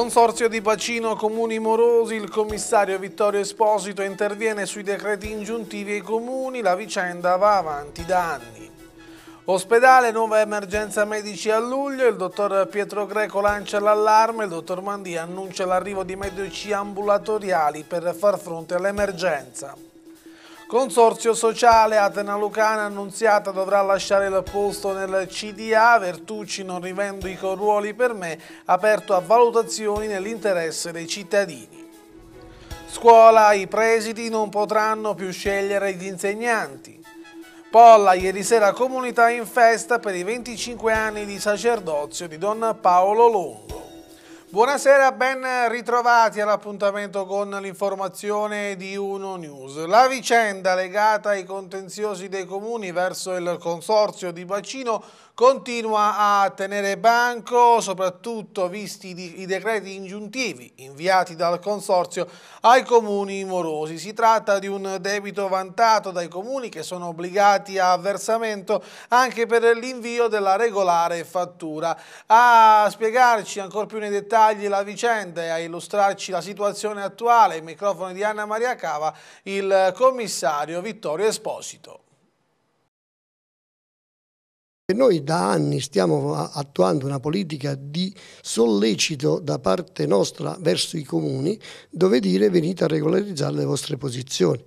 Consorzio di Bacino Comuni Morosi, il commissario Vittorio Esposito interviene sui decreti ingiuntivi ai comuni, la vicenda va avanti da anni. Ospedale, nuova emergenza medici a luglio, il dottor Pietro Greco lancia l'allarme, il dottor Mandia annuncia l'arrivo di medici ambulatoriali per far fronte all'emergenza. Consorzio sociale Atena Lucana annunziata dovrà lasciare il posto nel CDA, Vertucci non rivendico ruoli per me, aperto a valutazioni nell'interesse dei cittadini. Scuola, i presidi non potranno più scegliere gli insegnanti. Polla, ieri sera comunità in festa per i 25 anni di sacerdozio di Don Paolo Longo. Buonasera, ben ritrovati all'appuntamento con l'informazione di Uno News. La vicenda legata ai contenziosi dei comuni verso il consorzio di bacino continua a tenere banco soprattutto visti i decreti ingiuntivi inviati dal Consorzio ai comuni morosi. Si tratta di un debito vantato dai comuni che sono obbligati a versamento anche per l'invio della regolare fattura. A spiegarci ancora più nei dettagli la vicenda e a illustrarci la situazione attuale, il microfono di Anna Maria Cava, il commissario Vittorio Esposito noi da anni stiamo attuando una politica di sollecito da parte nostra verso i comuni dove dire venite a regolarizzare le vostre posizioni.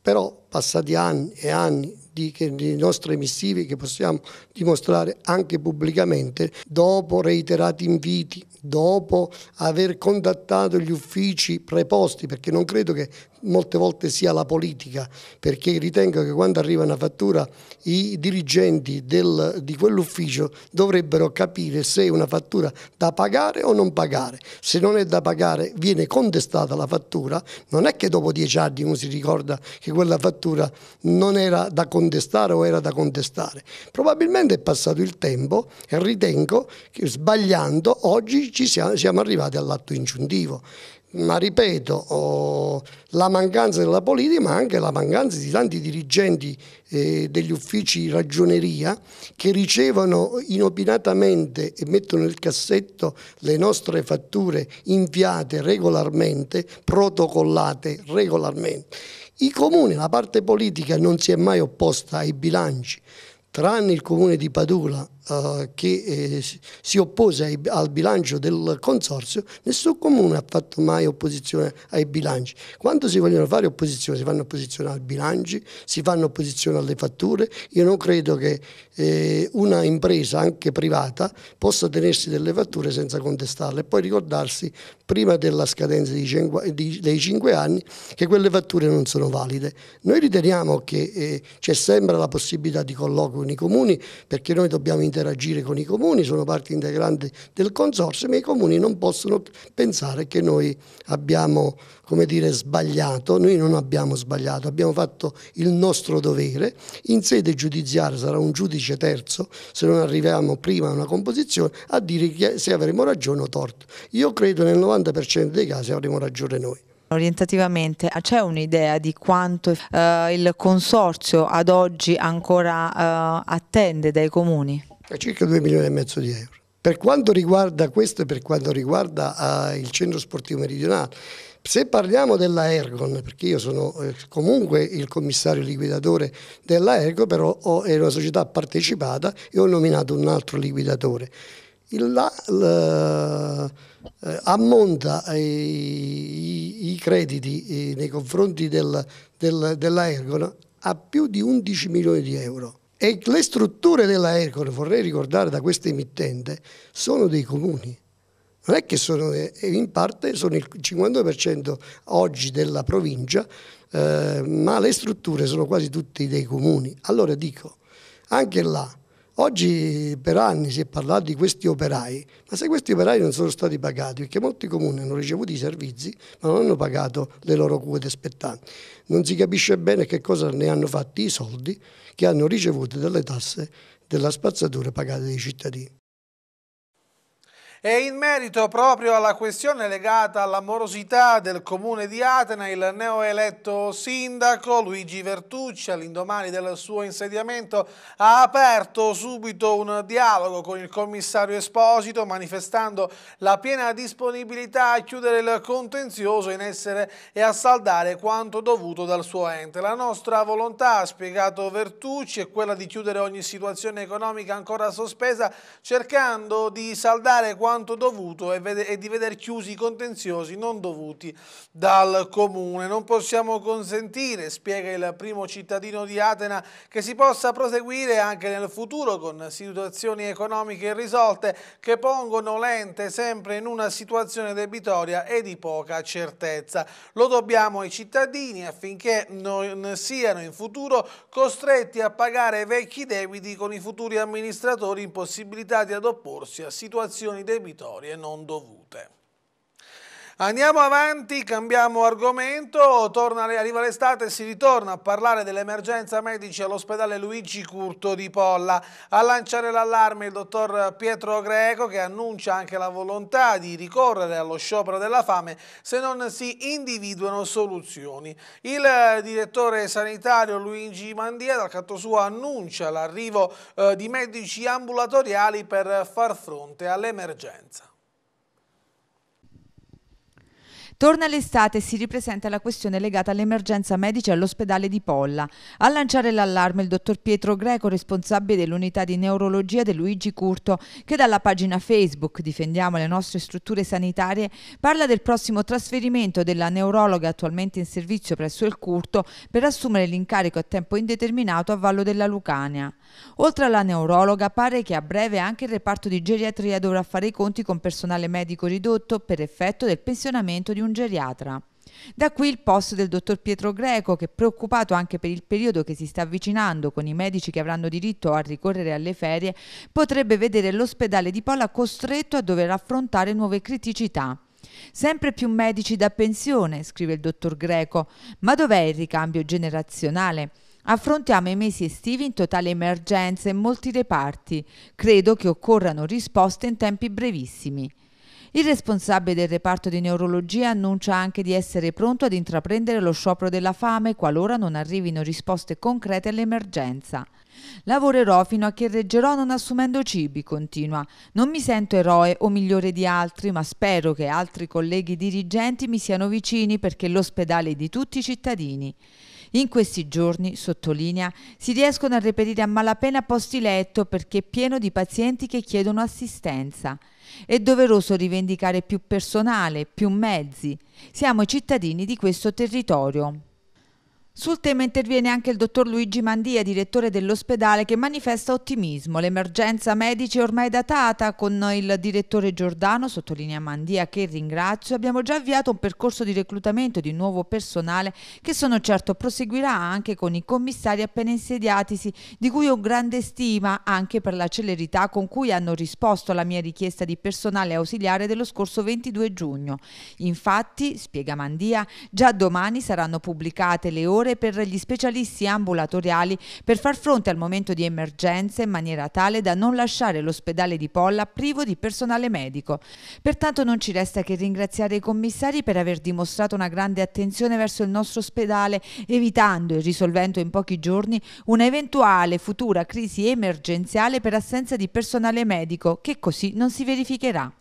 però passati anni e anni di, che, di nostre missive che possiamo dimostrare anche pubblicamente, dopo reiterati inviti, dopo aver contattato gli uffici preposti, perché non credo che molte volte sia la politica, perché ritengo che quando arriva una fattura i dirigenti del, di quell'ufficio dovrebbero capire se è una fattura da pagare o non pagare. Se non è da pagare viene contestata la fattura, non è che dopo dieci anni uno si ricorda che quella fattura non era da contestare o era da contestare. Probabilmente è passato il tempo e ritengo che sbagliando oggi siamo, siamo arrivati all'atto ingiuntivo ma ripeto, oh, la mancanza della politica, ma anche la mancanza di tanti dirigenti eh, degli uffici di ragioneria che ricevono inopinatamente e mettono nel cassetto le nostre fatture inviate regolarmente, protocollate regolarmente. I comuni, la parte politica non si è mai opposta ai bilanci, tranne il comune di Padula eh, che eh, si oppose ai, al bilancio del consorzio, nessun comune ha fatto mai opposizione ai bilanci. Quando si vogliono fare opposizione, si fanno opposizione ai bilanci, si fanno opposizione alle fatture. Io non credo che eh, una impresa, anche privata, possa tenersi delle fatture senza contestarle e poi ricordarsi, prima della scadenza cinque, di, dei cinque anni, che quelle fatture non sono valide. Noi riteniamo che eh, c'è cioè, sempre la possibilità di colloquio con i comuni perché noi dobbiamo interagire con i comuni, sono parte integrante del consorzio, ma i comuni non possono pensare che noi abbiamo come dire, sbagliato, noi non abbiamo sbagliato, abbiamo fatto il nostro dovere, in sede giudiziaria sarà un giudice terzo, se non arriviamo prima a una composizione, a dire se avremo ragione o torto. Io credo nel 90% dei casi avremo ragione noi. Orientativamente ah, c'è un'idea di quanto eh, il consorzio ad oggi ancora eh, attende dai comuni? a circa 2 milioni e mezzo di euro. Per quanto riguarda questo e per quanto riguarda uh, il centro sportivo meridionale, se parliamo della Ergon, perché io sono eh, comunque il commissario liquidatore della Ergon, però ho, è una società partecipata e ho nominato un altro liquidatore. Il, la, la, eh, ammonta eh, i, i, crediti eh, nei confronti del, del, della Ergon a più di 11 milioni di euro. E le strutture della Ercole, vorrei ricordare da questa emittente, sono dei comuni. Non è che sono, eh, in parte sono il 50% oggi della provincia, eh, ma le strutture sono quasi tutte dei comuni. Allora dico, anche là, Oggi per anni si è parlato di questi operai, ma se questi operai non sono stati pagati, perché molti comuni hanno ricevuto i servizi ma non hanno pagato le loro quote spettanti, non si capisce bene che cosa ne hanno fatti i soldi che hanno ricevuto dalle tasse della spazzatura pagate dai cittadini. E in merito proprio alla questione legata all'amorosità del comune di Atena, il neoeletto sindaco Luigi Vertucci all'indomani del suo insediamento ha aperto subito un dialogo con il commissario Esposito manifestando la piena disponibilità a chiudere il contenzioso in essere e a saldare quanto dovuto dal suo ente. La nostra volontà, ha spiegato Vertucci, è quella di chiudere ogni situazione economica ancora sospesa cercando di saldare quanto quanto dovuto e, e di veder chiusi i contenziosi non dovuti dal Comune. Non possiamo consentire, spiega il primo cittadino di Atena, che si possa proseguire anche nel futuro con situazioni economiche irrisolte che pongono l'ente sempre in una situazione debitoria e di poca certezza. Lo dobbiamo ai cittadini affinché non siano in futuro costretti a pagare vecchi debiti con i futuri amministratori impossibilitati ad opporsi a situazioni debitorie debitorie non dovute. Andiamo avanti, cambiamo argomento, torna, arriva l'estate e si ritorna a parlare dell'emergenza medici all'ospedale Luigi Curto di Polla. A lanciare l'allarme il dottor Pietro Greco che annuncia anche la volontà di ricorrere allo sciopero della fame se non si individuano soluzioni. Il eh, direttore sanitario Luigi Mandia dal canto suo annuncia l'arrivo eh, di medici ambulatoriali per far fronte all'emergenza. Torna l'estate e si ripresenta la questione legata all'emergenza medici all'ospedale di Polla. A lanciare l'allarme il dottor Pietro Greco, responsabile dell'unità di neurologia De Luigi Curto, che dalla pagina Facebook Difendiamo le nostre strutture sanitarie parla del prossimo trasferimento della neurologa attualmente in servizio presso il Curto per assumere l'incarico a tempo indeterminato a Vallo della Lucania. Oltre alla neurologa, pare che a breve anche il reparto di geriatria dovrà fare i conti con personale medico ridotto per effetto del pensionamento di un un geriatra. Da qui il post del dottor Pietro Greco che, preoccupato anche per il periodo che si sta avvicinando con i medici che avranno diritto a ricorrere alle ferie, potrebbe vedere l'ospedale di Pola costretto a dover affrontare nuove criticità. Sempre più medici da pensione, scrive il dottor Greco, ma dov'è il ricambio generazionale? Affrontiamo i mesi estivi in totale emergenza in molti reparti. Credo che occorrano risposte in tempi brevissimi. Il responsabile del reparto di neurologia annuncia anche di essere pronto ad intraprendere lo sciopero della fame qualora non arrivino risposte concrete all'emergenza. Lavorerò fino a che reggerò non assumendo cibi, continua. Non mi sento eroe o migliore di altri, ma spero che altri colleghi dirigenti mi siano vicini perché l'ospedale è di tutti i cittadini. In questi giorni, sottolinea, si riescono a reperire a malapena posti letto perché è pieno di pazienti che chiedono assistenza. È doveroso rivendicare più personale, più mezzi. Siamo cittadini di questo territorio. Sul tema interviene anche il dottor Luigi Mandia, direttore dell'ospedale, che manifesta ottimismo. L'emergenza medici è ormai datata. Con il direttore Giordano, sottolinea Mandia, che ringrazio, abbiamo già avviato un percorso di reclutamento di nuovo personale che sono certo proseguirà anche con i commissari appena insediatisi, di cui ho grande stima anche per la celerità con cui hanno risposto alla mia richiesta di personale ausiliare dello scorso 22 giugno. Infatti, spiega Mandia, già domani saranno pubblicate le ore maggiore per gli specialisti ambulatoriali per far fronte al momento di emergenza in maniera tale da non lasciare l'ospedale di Polla privo di personale medico. Pertanto non ci resta che ringraziare i commissari per aver dimostrato una grande attenzione verso il nostro ospedale, evitando e risolvendo in pochi giorni un'eventuale futura crisi emergenziale per assenza di personale medico, che così non si verificherà.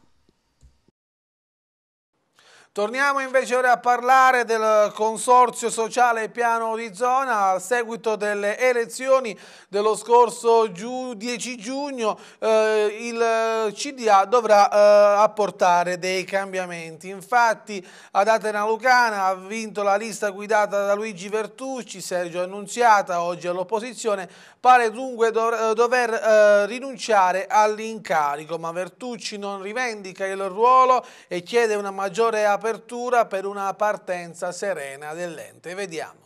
Torniamo invece ora a parlare del Consorzio Sociale Piano di Zona a seguito delle elezioni dello scorso 10 giugno eh, il CDA dovrà eh, apportare dei cambiamenti. Infatti ad Atena Lucana ha vinto la lista guidata da Luigi Vertucci, Sergio Annunziata oggi all'opposizione, pare dunque dov eh, dover eh, rinunciare all'incarico ma Vertucci non rivendica il ruolo e chiede una maggiore apertura apertura per una partenza serena dell'ente. Vediamo.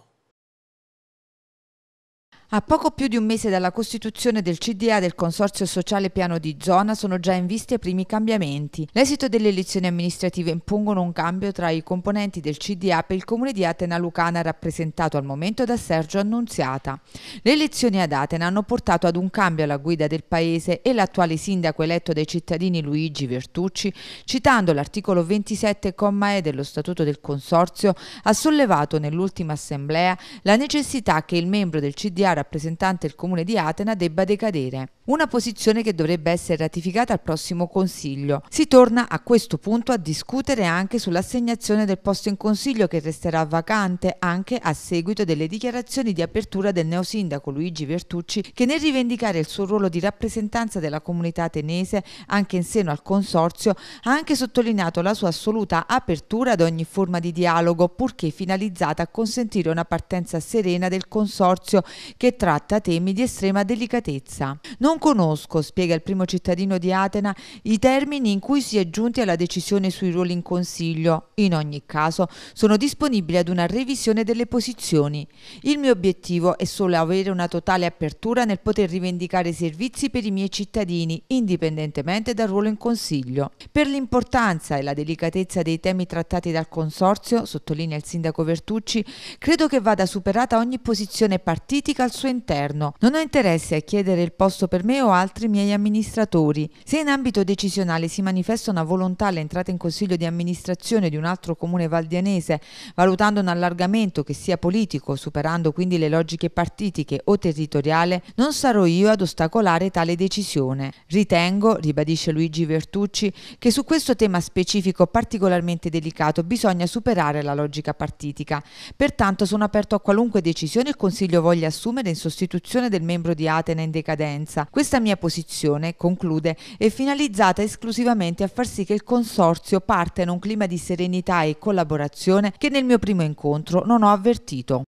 A poco più di un mese dalla costituzione del CDA del Consorzio Sociale Piano di Zona sono già in vista i primi cambiamenti. L'esito delle elezioni amministrative impongono un cambio tra i componenti del CDA per il comune di Atena Lucana rappresentato al momento da Sergio Annunziata. Le elezioni ad Atena hanno portato ad un cambio alla guida del paese e l'attuale sindaco eletto dai cittadini Luigi Vertucci, citando l'articolo 27,e dello Statuto del Consorzio, ha sollevato nell'ultima assemblea la necessità che il membro del CDA rappresentante del comune di Atena debba decadere. Una posizione che dovrebbe essere ratificata al prossimo consiglio. Si torna a questo punto a discutere anche sull'assegnazione del posto in consiglio che resterà vacante anche a seguito delle dichiarazioni di apertura del neosindaco Luigi Vertucci che nel rivendicare il suo ruolo di rappresentanza della comunità atenese anche in seno al consorzio ha anche sottolineato la sua assoluta apertura ad ogni forma di dialogo purché finalizzata a consentire una partenza serena del consorzio che che tratta temi di estrema delicatezza. Non conosco, spiega il primo cittadino di Atena, i termini in cui si è giunti alla decisione sui ruoli in consiglio. In ogni caso, sono disponibile ad una revisione delle posizioni. Il mio obiettivo è solo avere una totale apertura nel poter rivendicare servizi per i miei cittadini, indipendentemente dal ruolo in consiglio. Per l'importanza e la delicatezza dei temi trattati dal consorzio, sottolinea il sindaco Vertucci, credo che vada superata ogni posizione partitica al suo interno. Non ho interesse a chiedere il posto per me o altri miei amministratori. Se in ambito decisionale si manifesta una volontà all'entrata in consiglio di amministrazione di un altro comune valdianese, valutando un allargamento che sia politico, superando quindi le logiche partitiche o territoriale, non sarò io ad ostacolare tale decisione. Ritengo, ribadisce Luigi Vertucci, che su questo tema specifico particolarmente delicato bisogna superare la logica partitica. Pertanto sono aperto a qualunque decisione il Consiglio voglia assumere in sostituzione del membro di Atena in decadenza. Questa mia posizione, conclude, è finalizzata esclusivamente a far sì che il consorzio parta in un clima di serenità e collaborazione che nel mio primo incontro non ho avvertito.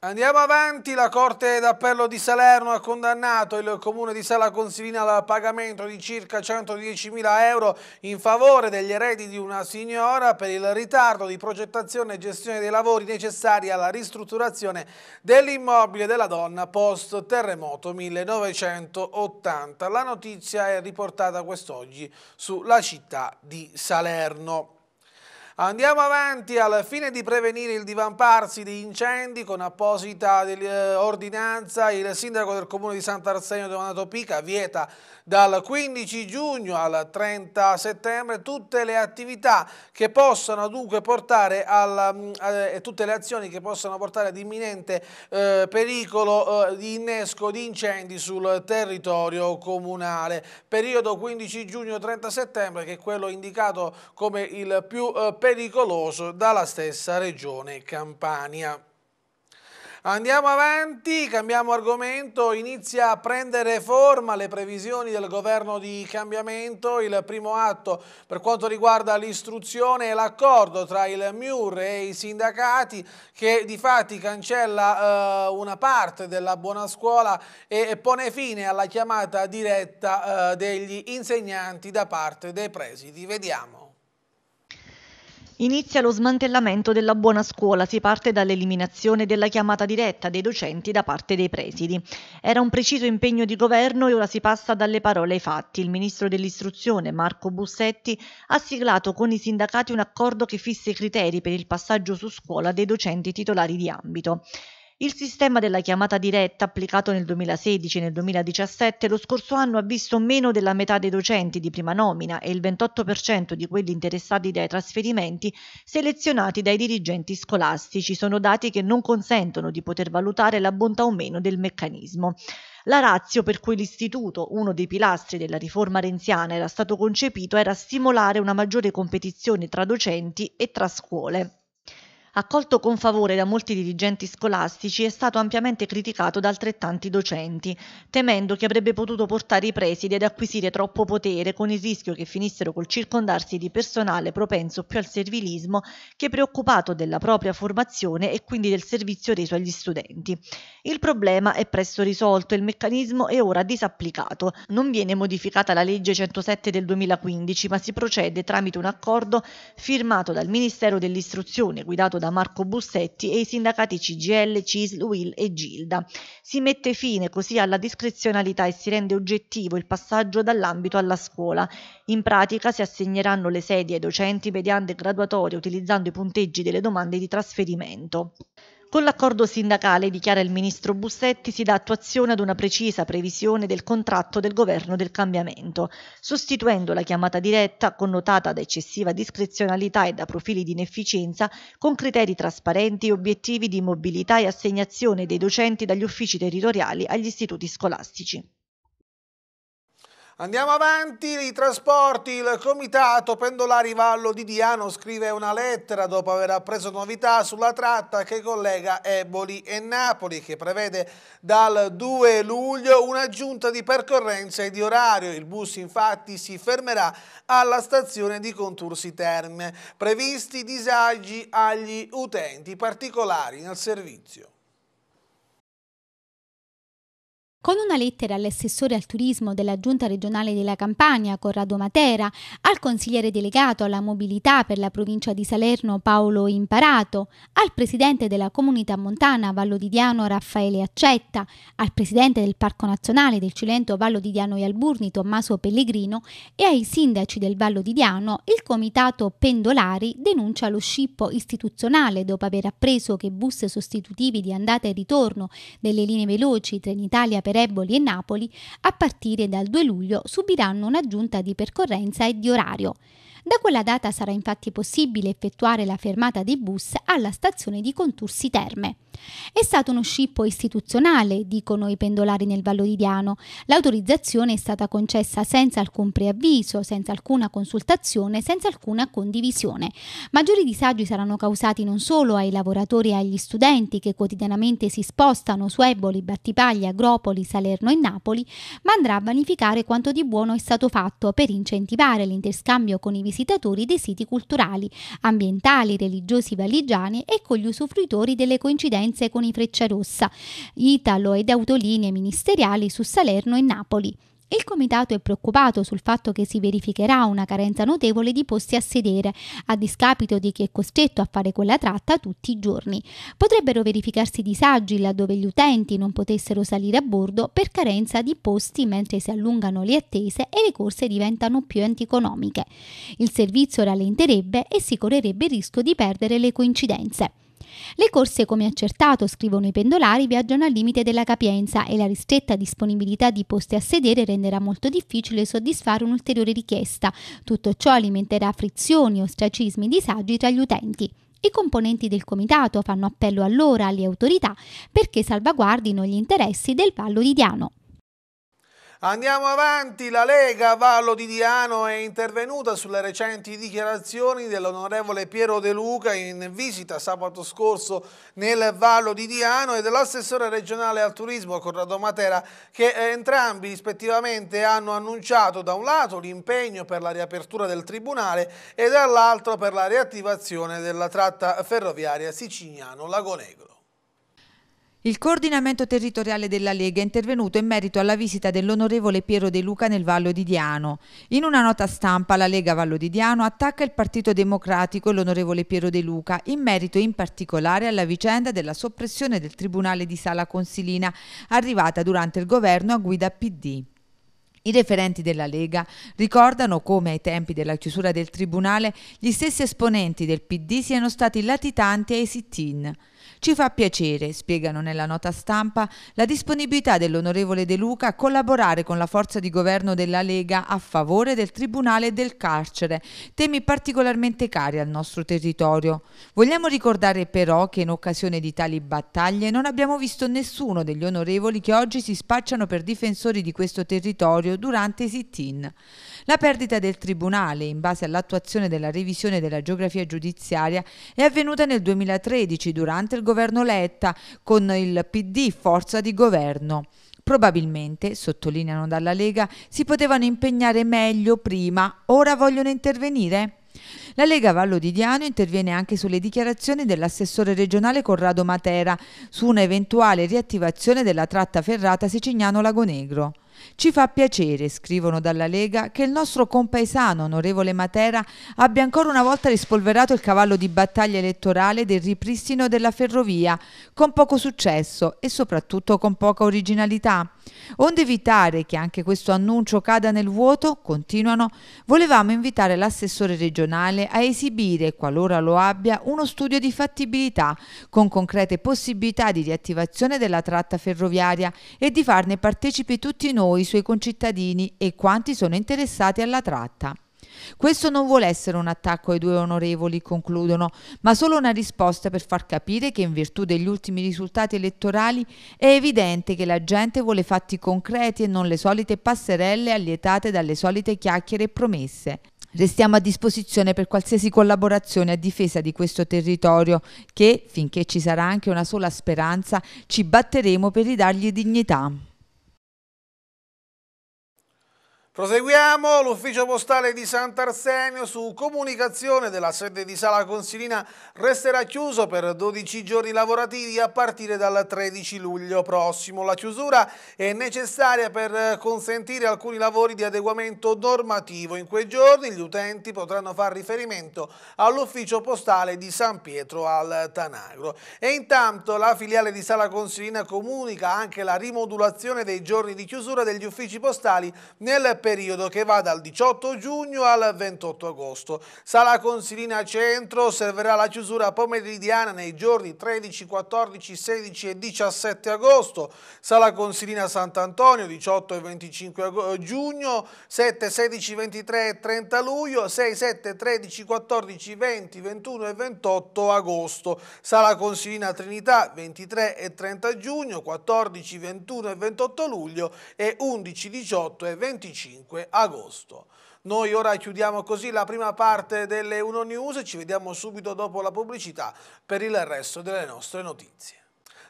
Andiamo avanti, la Corte d'Appello di Salerno ha condannato il Comune di Sala Consilina al pagamento di circa 110.000 euro in favore degli eredi di una signora per il ritardo di progettazione e gestione dei lavori necessari alla ristrutturazione dell'immobile della donna post terremoto 1980. La notizia è riportata quest'oggi sulla città di Salerno. Andiamo avanti al fine di prevenire il divamparsi di incendi con apposita eh, ordinanza. Il sindaco del comune di Sant'Arsenio, Donato Pica, vieta dal 15 giugno al 30 settembre tutte le attività che possano dunque portare alla, mm, eh, tutte le azioni che possano portare ad imminente eh, pericolo eh, di innesco di incendi sul territorio comunale. Periodo 15 giugno-30 settembre che è quello indicato come il più eh, pericoloso dalla stessa regione Campania. Andiamo avanti, cambiamo argomento, inizia a prendere forma le previsioni del governo di cambiamento, il primo atto per quanto riguarda l'istruzione e l'accordo tra il MIUR e i sindacati che di fatti cancella eh, una parte della buona scuola e pone fine alla chiamata diretta eh, degli insegnanti da parte dei presidi. Vediamo. Inizia lo smantellamento della buona scuola, si parte dall'eliminazione della chiamata diretta dei docenti da parte dei presidi. Era un preciso impegno di governo e ora si passa dalle parole ai fatti. Il ministro dell'istruzione Marco Bussetti ha siglato con i sindacati un accordo che fissa i criteri per il passaggio su scuola dei docenti titolari di ambito. Il sistema della chiamata diretta applicato nel 2016 e nel 2017 lo scorso anno ha visto meno della metà dei docenti di prima nomina e il 28% di quelli interessati dai trasferimenti selezionati dai dirigenti scolastici. Sono dati che non consentono di poter valutare la bontà o meno del meccanismo. La razio per cui l'istituto, uno dei pilastri della riforma renziana, era stato concepito era stimolare una maggiore competizione tra docenti e tra scuole. Accolto con favore da molti dirigenti scolastici, è stato ampiamente criticato da altrettanti docenti, temendo che avrebbe potuto portare i presidi ad acquisire troppo potere con il rischio che finissero col circondarsi di personale propenso più al servilismo che preoccupato della propria formazione e quindi del servizio reso agli studenti. Il problema è presto risolto e il meccanismo è ora disapplicato. Non viene modificata la legge 107 del 2015, ma si procede tramite un accordo firmato dal Ministero dell'Istruzione guidato da da Marco Bussetti e i sindacati CGL, CISL, UIL e Gilda. Si mette fine così alla discrezionalità e si rende oggettivo il passaggio dall'ambito alla scuola. In pratica si assegneranno le sedie ai docenti mediante graduatorie utilizzando i punteggi delle domande di trasferimento. Con l'accordo sindacale, dichiara il ministro Bussetti, si dà attuazione ad una precisa previsione del contratto del governo del cambiamento, sostituendo la chiamata diretta, connotata da eccessiva discrezionalità e da profili di inefficienza, con criteri trasparenti e obiettivi di mobilità e assegnazione dei docenti dagli uffici territoriali agli istituti scolastici. Andiamo avanti, i trasporti, il comitato pendolari Vallo di Diano scrive una lettera dopo aver appreso novità sulla tratta che collega Eboli e Napoli che prevede dal 2 luglio un'aggiunta di percorrenza e di orario. Il bus infatti si fermerà alla stazione di Contursi Terme. Previsti disagi agli utenti particolari nel servizio. Con una lettera all'assessore al turismo della Giunta regionale della Campania, Corrado Matera, al consigliere delegato alla mobilità per la provincia di Salerno, Paolo Imparato, al presidente della comunità montana Vallo di Diano, Raffaele Accetta, al presidente del Parco Nazionale del Cilento Vallo di Diano e Alburni, Tommaso Pellegrino, e ai sindaci del Vallo di Diano, il comitato Pendolari denuncia lo scippo istituzionale dopo aver appreso che bus sostitutivi di andata e ritorno delle linee veloci Trenitalia per Eboli e Napoli, a partire dal 2 luglio subiranno un'aggiunta di percorrenza e di orario. Da quella data sarà infatti possibile effettuare la fermata dei bus alla stazione di Contursi Terme. È stato uno scippo istituzionale, dicono i pendolari nel Vallo di Diano. L'autorizzazione è stata concessa senza alcun preavviso, senza alcuna consultazione, senza alcuna condivisione. Maggiori disagi saranno causati non solo ai lavoratori e agli studenti che quotidianamente si spostano su Eboli, Battipaglia, Agropoli, Salerno e Napoli, ma andrà a vanificare quanto di buono è stato fatto per incentivare l'interscambio con i visitatori visitatori dei siti culturali, ambientali, religiosi valigiani e con gli usufruitori delle coincidenze con i Frecciarossa, Italo ed autolinee ministeriali su Salerno e Napoli. Il comitato è preoccupato sul fatto che si verificherà una carenza notevole di posti a sedere, a discapito di chi è costretto a fare quella tratta tutti i giorni. Potrebbero verificarsi disagi laddove gli utenti non potessero salire a bordo per carenza di posti mentre si allungano le attese e le corse diventano più antieconomiche. Il servizio rallenterebbe e si correrebbe il rischio di perdere le coincidenze. Le corse, come accertato, scrivono i pendolari, viaggiano al limite della capienza e la ristretta disponibilità di posti a sedere renderà molto difficile soddisfare un'ulteriore richiesta. Tutto ciò alimenterà frizioni, ostracismi e disagi tra gli utenti. I componenti del comitato fanno appello allora alle autorità perché salvaguardino gli interessi del Vallo di Diano. Andiamo avanti, la Lega Vallo di Diano è intervenuta sulle recenti dichiarazioni dell'onorevole Piero De Luca in visita sabato scorso nel Vallo di Diano e dell'assessore regionale al turismo Corrado Matera che eh, entrambi rispettivamente hanno annunciato da un lato l'impegno per la riapertura del tribunale e dall'altro per la riattivazione della tratta ferroviaria siciliano-Lago Negro. Il coordinamento territoriale della Lega è intervenuto in merito alla visita dell'onorevole Piero De Luca nel Vallo di Diano. In una nota stampa la Lega Vallo di Diano attacca il Partito Democratico e l'onorevole Piero De Luca in merito in particolare alla vicenda della soppressione del Tribunale di Sala Consilina arrivata durante il governo a guida PD. I referenti della Lega ricordano come ai tempi della chiusura del Tribunale gli stessi esponenti del PD siano stati latitanti ai sit-in. Ci fa piacere, spiegano nella nota stampa, la disponibilità dell'onorevole De Luca a collaborare con la forza di governo della Lega a favore del Tribunale e del carcere, temi particolarmente cari al nostro territorio. Vogliamo ricordare però che in occasione di tali battaglie non abbiamo visto nessuno degli onorevoli che oggi si spacciano per difensori di questo territorio durante i sit-in. La perdita del Tribunale, in base all'attuazione della revisione della geografia giudiziaria, è avvenuta nel 2013 durante il governo Letta, con il PD forza di governo. Probabilmente, sottolineano dalla Lega, si potevano impegnare meglio prima, ora vogliono intervenire? La Lega Vallo di Diano interviene anche sulle dichiarazioni dell'assessore regionale Corrado Matera su un'eventuale riattivazione della tratta ferrata sicignano lago Negro. Ci fa piacere, scrivono dalla Lega, che il nostro compaesano, onorevole Matera, abbia ancora una volta rispolverato il cavallo di battaglia elettorale del ripristino della ferrovia, con poco successo e soprattutto con poca originalità. Onde evitare che anche questo annuncio cada nel vuoto, continuano, volevamo invitare l'assessore regionale a esibire, qualora lo abbia, uno studio di fattibilità, con concrete possibilità di riattivazione della tratta ferroviaria e di farne partecipi tutti noi i suoi concittadini e quanti sono interessati alla tratta. Questo non vuole essere un attacco ai due onorevoli, concludono, ma solo una risposta per far capire che in virtù degli ultimi risultati elettorali è evidente che la gente vuole fatti concreti e non le solite passerelle allietate dalle solite chiacchiere e promesse. Restiamo a disposizione per qualsiasi collaborazione a difesa di questo territorio che, finché ci sarà anche una sola speranza, ci batteremo per ridargli dignità. Proseguiamo l'ufficio postale di Sant'Arsenio su comunicazione della sede di Sala Consilina resterà chiuso per 12 giorni lavorativi a partire dal 13 luglio prossimo. La chiusura è necessaria per consentire alcuni lavori di adeguamento normativo. In quei giorni gli utenti potranno fare riferimento all'ufficio postale di San Pietro al Tanagro. E intanto la filiale di Sala Consilina comunica anche la rimodulazione dei giorni di chiusura degli uffici postali nel periodo periodo che va dal 18 giugno al 28 agosto. Sala Consilina Centro osserverà la chiusura pomeridiana nei giorni 13, 14, 16 e 17 agosto. Sala Consilina Sant'Antonio 18 e 25 eh, giugno, 7, 16, 23 e 30 luglio, 6, 7, 13, 14, 20, 21 e 28 agosto. Sala Consilina Trinità 23 e 30 giugno, 14, 21 e 28 luglio e 11, 18 e 25 5 agosto. Noi ora chiudiamo così la prima parte delle 1 News, ci vediamo subito dopo la pubblicità per il resto delle nostre notizie.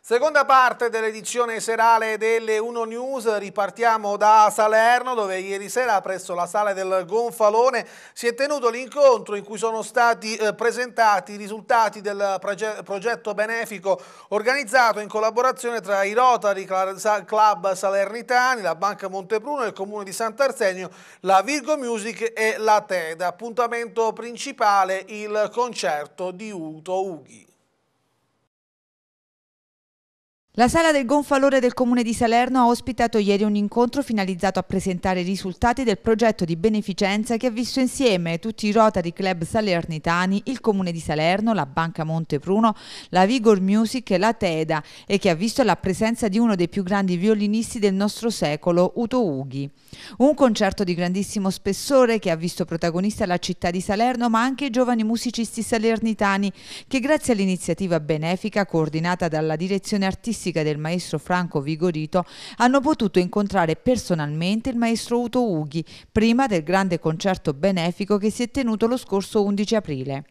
Seconda parte dell'edizione serale delle Uno News, ripartiamo da Salerno dove ieri sera presso la sala del Gonfalone si è tenuto l'incontro in cui sono stati eh, presentati i risultati del progetto benefico organizzato in collaborazione tra i Rotary Club Salernitani, la Banca Montepruno, il Comune di Sant'Arsenio, la Virgo Music e la TED. Appuntamento principale il concerto di Uto Ughi. La sala del gonfalore del comune di Salerno ha ospitato ieri un incontro finalizzato a presentare i risultati del progetto di beneficenza che ha visto insieme tutti i Rotary Club salernitani, il comune di Salerno, la Banca Montepruno, la Vigor Music e la Teda e che ha visto la presenza di uno dei più grandi violinisti del nostro secolo, Uto Ughi. Un concerto di grandissimo spessore che ha visto protagonista la città di Salerno ma anche i giovani musicisti salernitani che grazie all'iniziativa benefica coordinata dalla direzione artistica artistica del maestro Franco Vigorito hanno potuto incontrare personalmente il maestro Uto Ughi prima del grande concerto benefico che si è tenuto lo scorso 11 aprile.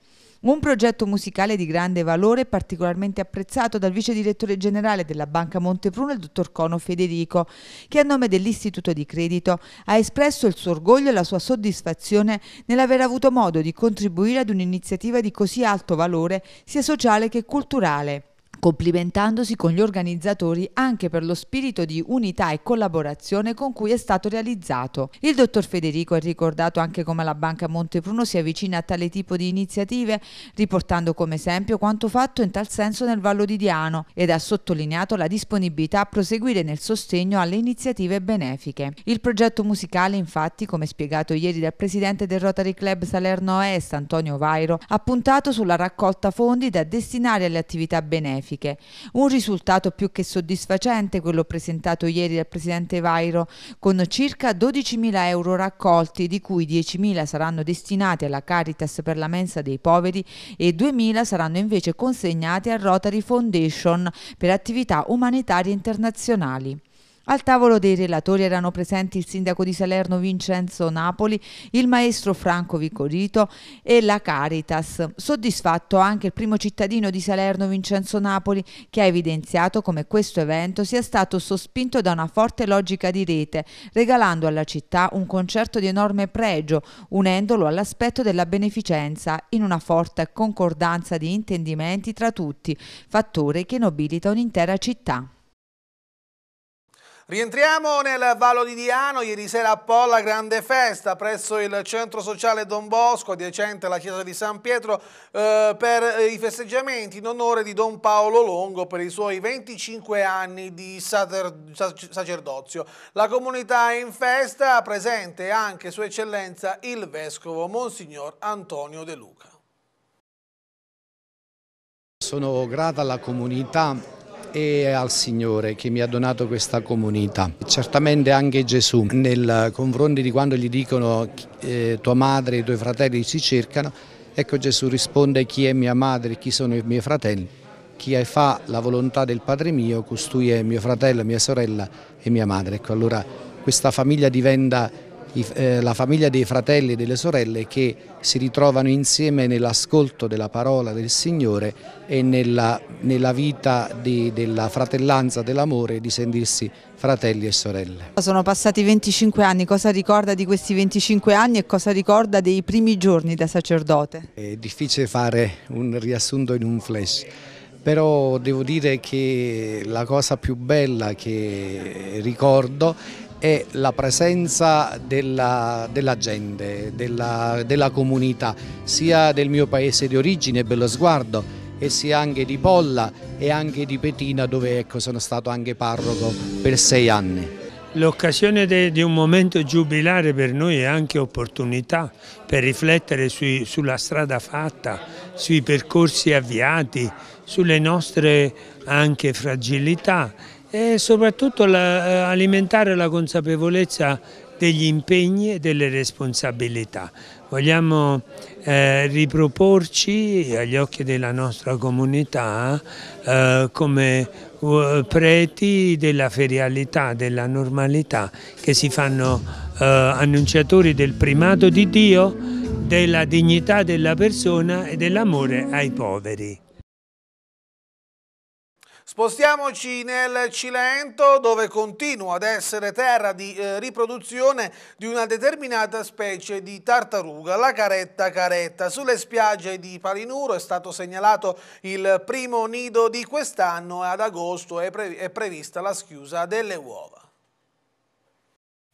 Un progetto musicale di grande valore particolarmente apprezzato dal vice direttore generale della Banca Montepruno, il dottor Cono Federico, che a nome dell'istituto di credito ha espresso il suo orgoglio e la sua soddisfazione nell'aver avuto modo di contribuire ad un'iniziativa di così alto valore sia sociale che culturale complimentandosi con gli organizzatori anche per lo spirito di unità e collaborazione con cui è stato realizzato. Il dottor Federico ha ricordato anche come la Banca Montepruno si avvicina a tale tipo di iniziative, riportando come esempio quanto fatto in tal senso nel Vallo di Diano ed ha sottolineato la disponibilità a proseguire nel sostegno alle iniziative benefiche. Il progetto musicale, infatti, come spiegato ieri dal presidente del Rotary Club Salerno Est, Antonio Vairo, ha puntato sulla raccolta fondi da destinare alle attività benefiche politiche. Un risultato più che soddisfacente quello presentato ieri dal presidente Vairo, con circa 12.000 euro raccolti, di cui 10.000 saranno destinati alla Caritas per la mensa dei poveri e 2.000 saranno invece consegnati al Rotary Foundation per attività umanitarie internazionali. Al tavolo dei relatori erano presenti il sindaco di Salerno Vincenzo Napoli, il maestro Franco Vicorito e la Caritas. Soddisfatto anche il primo cittadino di Salerno Vincenzo Napoli che ha evidenziato come questo evento sia stato sospinto da una forte logica di rete, regalando alla città un concerto di enorme pregio, unendolo all'aspetto della beneficenza in una forte concordanza di intendimenti tra tutti, fattore che nobilita un'intera città. Rientriamo nel Vallo di Diano, ieri sera a Polla grande festa presso il centro sociale Don Bosco adiacente alla chiesa di San Pietro eh, per eh, i festeggiamenti in onore di Don Paolo Longo per i suoi 25 anni di sacerdozio. La comunità è in festa, presente anche Sua Eccellenza il Vescovo Monsignor Antonio De Luca. Sono grata alla comunità e al Signore che mi ha donato questa comunità. Certamente anche Gesù, nel confronto di quando gli dicono eh, tua madre e i tuoi fratelli si cercano, ecco Gesù risponde chi è mia madre, chi sono i miei fratelli. Chi fa la volontà del Padre mio, costui è mio fratello, mia sorella e mia madre. Ecco, allora questa famiglia diventa eh, la famiglia dei fratelli e delle sorelle che si ritrovano insieme nell'ascolto della parola del Signore e nella, nella vita di, della fratellanza, dell'amore di sentirsi fratelli e sorelle. Sono passati 25 anni, cosa ricorda di questi 25 anni e cosa ricorda dei primi giorni da sacerdote? È difficile fare un riassunto in un flash però devo dire che la cosa più bella che ricordo è la presenza della, della gente, della, della, comunità, sia del mio paese di origine, Bello Sguardo, e sia anche di Polla e anche di Petina dove ecco, sono stato anche parroco per sei anni. L'occasione di un momento giubilare per noi è anche opportunità per riflettere sui, sulla strada fatta, sui percorsi avviati, sulle nostre anche fragilità e soprattutto la, eh, alimentare la consapevolezza degli impegni e delle responsabilità. Vogliamo eh, riproporci agli occhi della nostra comunità eh, come eh, preti della ferialità, della normalità, che si fanno eh, annunciatori del primato di Dio, della dignità della persona e dell'amore ai poveri. Spostiamoci nel Cilento dove continua ad essere terra di eh, riproduzione di una determinata specie di tartaruga, la caretta caretta. Sulle spiagge di Palinuro è stato segnalato il primo nido di quest'anno e ad agosto è, pre è prevista la schiusa delle uova.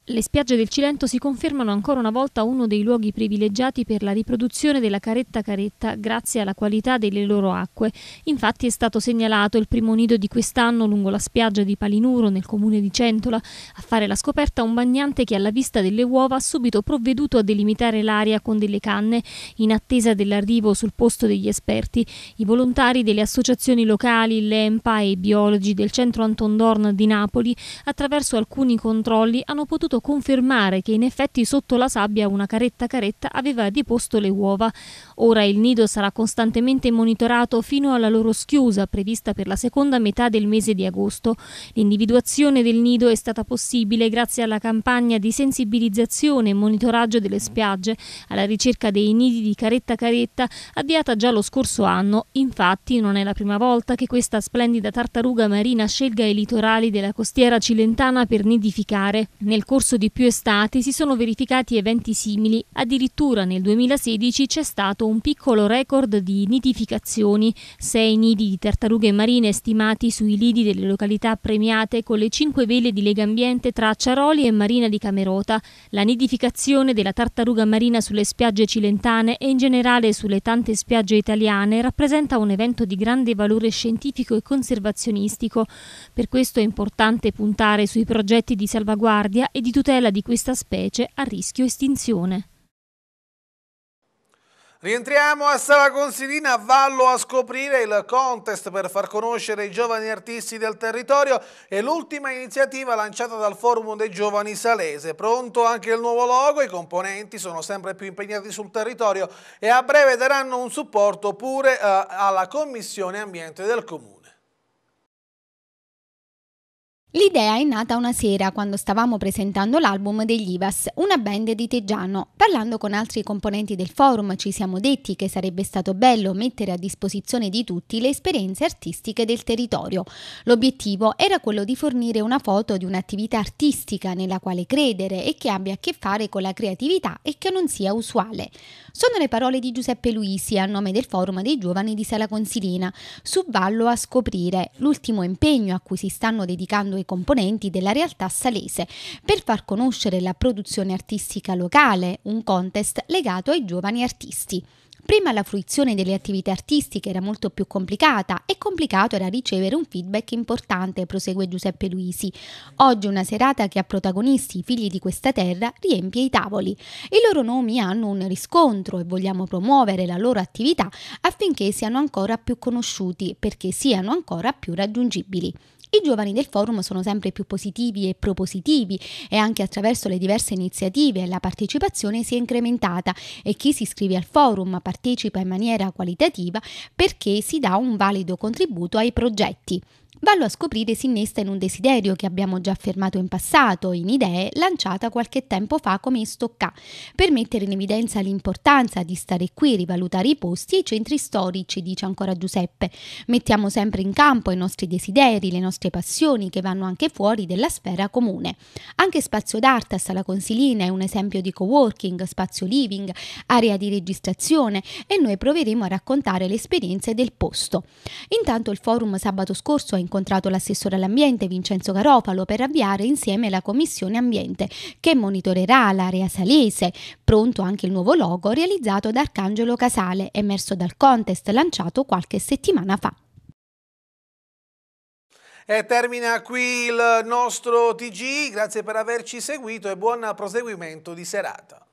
Le spiagge del Cilento si confermano ancora una volta uno dei luoghi privilegiati per la riproduzione della caretta caretta grazie alla qualità delle loro acque. Infatti è stato segnalato il primo nido di quest'anno lungo la spiaggia di Palinuro nel comune di Centola. A fare la scoperta un bagnante che alla vista delle uova ha subito provveduto a delimitare l'area con delle canne in attesa dell'arrivo sul posto degli esperti. I volontari delle associazioni locali, l'EMPA e i biologi del centro Anton Dorn di Napoli attraverso alcuni controlli hanno potuto potuto confermare che in effetti sotto la sabbia una caretta caretta aveva deposto le uova. Ora il nido sarà costantemente monitorato fino alla loro schiusa prevista per la seconda metà del mese di agosto. L'individuazione del nido è stata possibile grazie alla campagna di sensibilizzazione e monitoraggio delle spiagge alla ricerca dei nidi di caretta caretta avviata già lo scorso anno. Infatti non è la prima volta che questa splendida tartaruga marina scelga i litorali della costiera cilentana per nidificare. Nel corso corso di più estati si sono verificati eventi simili, addirittura nel 2016 c'è stato un piccolo record di nidificazioni, sei nidi di tartarughe marine stimati sui lidi delle località premiate con le cinque vele di Legambiente tra Ciaroli e Marina di Camerota. La nidificazione della tartaruga marina sulle spiagge cilentane e in generale sulle tante spiagge italiane rappresenta un evento di grande valore scientifico e conservazionistico. Per questo è importante puntare sui progetti di salvaguardia e di di tutela di questa specie a rischio estinzione. Rientriamo a Sala Consilina Vallo a scoprire il contest per far conoscere i giovani artisti del territorio e l'ultima iniziativa lanciata dal Forum dei Giovani Salese. Pronto anche il nuovo logo, i componenti sono sempre più impegnati sul territorio e a breve daranno un supporto pure eh, alla Commissione Ambiente del Comune. L'idea è nata una sera quando stavamo presentando l'album degli Ivas, una band di Teggiano. Parlando con altri componenti del forum ci siamo detti che sarebbe stato bello mettere a disposizione di tutti le esperienze artistiche del territorio. L'obiettivo era quello di fornire una foto di un'attività artistica nella quale credere e che abbia a che fare con la creatività e che non sia usuale. Sono le parole di Giuseppe Luisi a nome del forum dei giovani di Sala Consilina, su Vallo a scoprire, l'ultimo impegno a cui si stanno dedicando i componenti della realtà salese per far conoscere la produzione artistica locale, un contest legato ai giovani artisti. Prima la fruizione delle attività artistiche era molto più complicata e complicato era ricevere un feedback importante, prosegue Giuseppe Luisi. Oggi una serata che ha protagonisti i figli di questa terra riempie i tavoli. I loro nomi hanno un riscontro e vogliamo promuovere la loro attività affinché siano ancora più conosciuti, perché siano ancora più raggiungibili. I giovani del forum sono sempre più positivi e propositivi e anche attraverso le diverse iniziative la partecipazione si è incrementata e chi si iscrive al forum partecipa in maniera qualitativa perché si dà un valido contributo ai progetti. Vallo a scoprire si innesta in un desiderio che abbiamo già affermato in passato, in idee, lanciata qualche tempo fa come Stocca, per mettere in evidenza l'importanza di stare qui, e rivalutare i posti e i centri storici, dice ancora Giuseppe. Mettiamo sempre in campo i nostri desideri, le nostre passioni che vanno anche fuori della sfera comune. Anche Spazio d'Arte a Sala Consilina è un esempio di coworking, spazio living, area di registrazione e noi proveremo a raccontare le esperienze del posto. Intanto il forum sabato scorso ha incontrato incontrato l'assessore all'ambiente Vincenzo Garofalo per avviare insieme la commissione ambiente che monitorerà l'area salese, pronto anche il nuovo logo realizzato da Arcangelo Casale, emerso dal contest lanciato qualche settimana fa. E termina qui il nostro TG, grazie per averci seguito e buon proseguimento di serata.